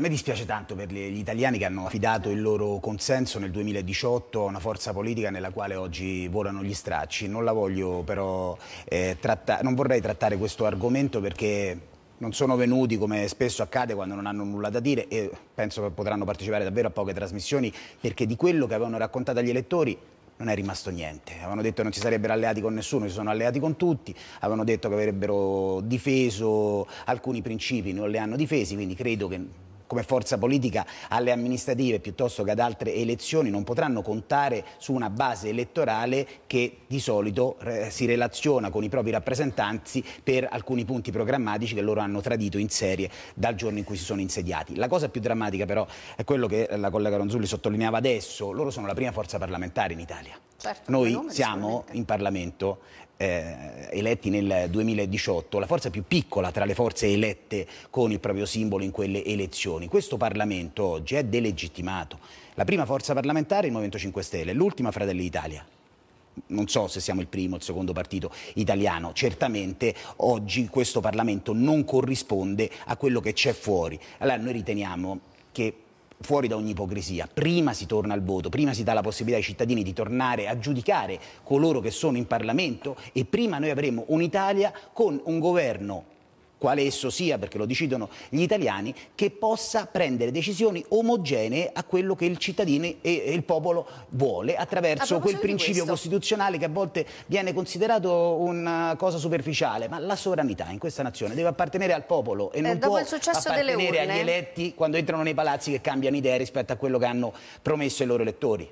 A me dispiace tanto per gli italiani che hanno affidato il loro consenso nel 2018 a una forza politica nella quale oggi volano gli stracci. Non, però, eh, non vorrei trattare questo argomento perché non sono venuti come spesso accade quando non hanno nulla da dire e penso che potranno partecipare davvero a poche trasmissioni perché di quello che avevano raccontato agli elettori non è rimasto niente. Avevano detto che non si sarebbero alleati con nessuno, si sono alleati con tutti, avevano detto che avrebbero difeso alcuni principi, non li hanno difesi, quindi credo che come forza politica alle amministrative piuttosto che ad altre elezioni non potranno contare su una base elettorale che di solito eh, si relaziona con i propri rappresentanti per alcuni punti programmatici che loro hanno tradito in serie dal giorno in cui si sono insediati. La cosa più drammatica però è quello che la collega Ronzulli sottolineava adesso, loro sono la prima forza parlamentare in Italia. Certo, Noi siamo in Parlamento eh, eletti nel 2018, la forza più piccola tra le forze elette con il proprio simbolo in quelle elezioni. Questo Parlamento oggi è delegittimato. La prima forza parlamentare è il Movimento 5 Stelle, l'ultima Fratelli d'Italia non so se siamo il primo o il secondo partito italiano, certamente oggi questo Parlamento non corrisponde a quello che c'è fuori. Allora noi riteniamo che fuori da ogni ipocrisia. Prima si torna al voto, prima si dà la possibilità ai cittadini di tornare a giudicare coloro che sono in Parlamento e prima noi avremo un'Italia con un governo quale esso sia, perché lo decidono gli italiani, che possa prendere decisioni omogenee a quello che il cittadino e, il popolo vuole, attraverso quel principio costituzionale che a volte viene considerato una cosa superficiale, ma la sovranità in questa nazione deve appartenere al popolo e eh, non eh, può appartenere agli eletti quando entrano nei palazzi che cambiano idea rispetto a quello che hanno promesso i loro elettori.